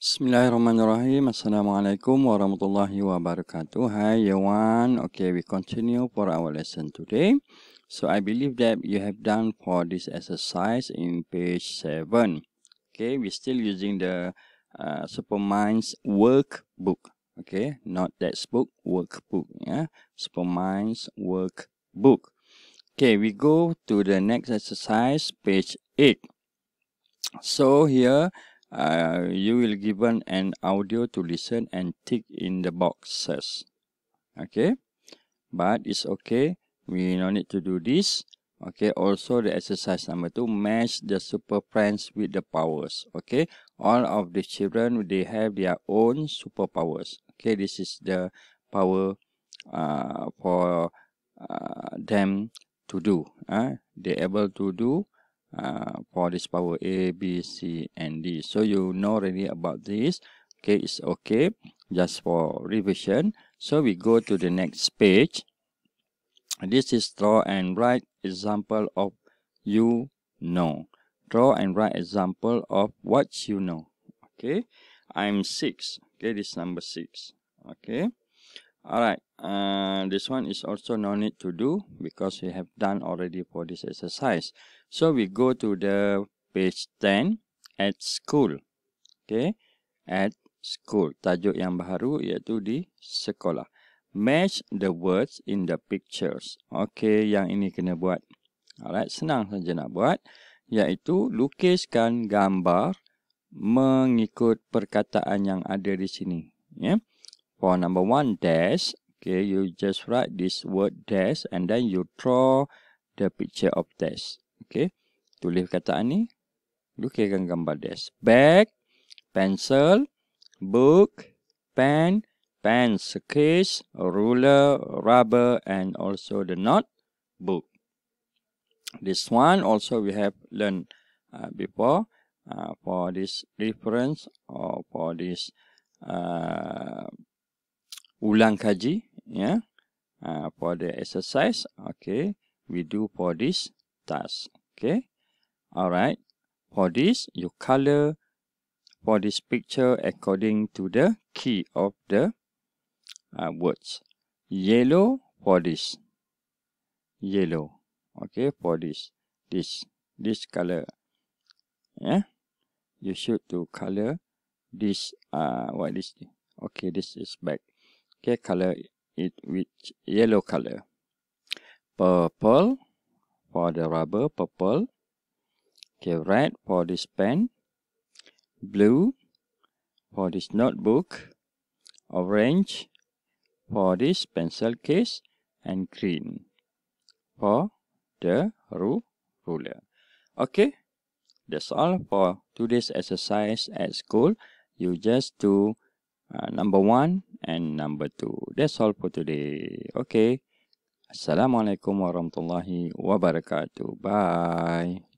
Bismillahirrahmanirrahim. Assalamualaikum warahmatullahi wabarakatuh. Hi everyone. Okay, we continue for our lesson today. So I believe that you have done for this exercise in page 7. Okay, we're still using the uh, Supermind's workbook. Okay, not textbook, workbook. Yeah, Supermind's workbook. Okay, we go to the next exercise, page 8. So here... Uh, you will given an audio to listen and tick in the boxes okay but it's okay we no need to do this okay also the exercise number two match the super friends with the powers okay all of the children they have their own superpowers okay this is the power uh, for uh, them to do uh, they able to do for uh, this power A, B, C and D. So you know already about this. Okay, it's okay. Just for revision. So we go to the next page. This is draw and write example of you know. Draw and write example of what you know. Okay, I'm six. Okay, this is number six. Okay. Alright, uh, this one is also no need to do because we have done already for this exercise. So we go to the page 10 at school. Okay, at school. Tajuk yang baru iaitu di sekolah. Match the words in the pictures. Okay, yang ini kena buat. Alright, senang saja nak buat. Iaitu lukiskan gambar mengikut perkataan yang ada di sini. Ya. Yeah? for number one dash, okay, you just write this word dash and then you draw the picture of dash. Okay, tulis kata ni. Lukiskan gambar dash. Bag, pencil, book, pen, pens, case, ruler, rubber, and also the notebook. This one also we have learned uh, before uh, for this reference or for this uh, ulang kaji ya yeah, uh, for the exercise okay we do for this task okay alright for this you color for this picture according to the key of the uh, words yellow for this yellow okay for this this this color yeah you should to color this uh what is this okay this is back Okay, color it with yellow color purple for the rubber purple okay red for this pen blue for this notebook orange for this pencil case and green for the ru ruler okay that's all for today's exercise at school you just do uh, number one and number two. That's all for today. Okay. Assalamualaikum warahmatullahi wabarakatuh. Bye.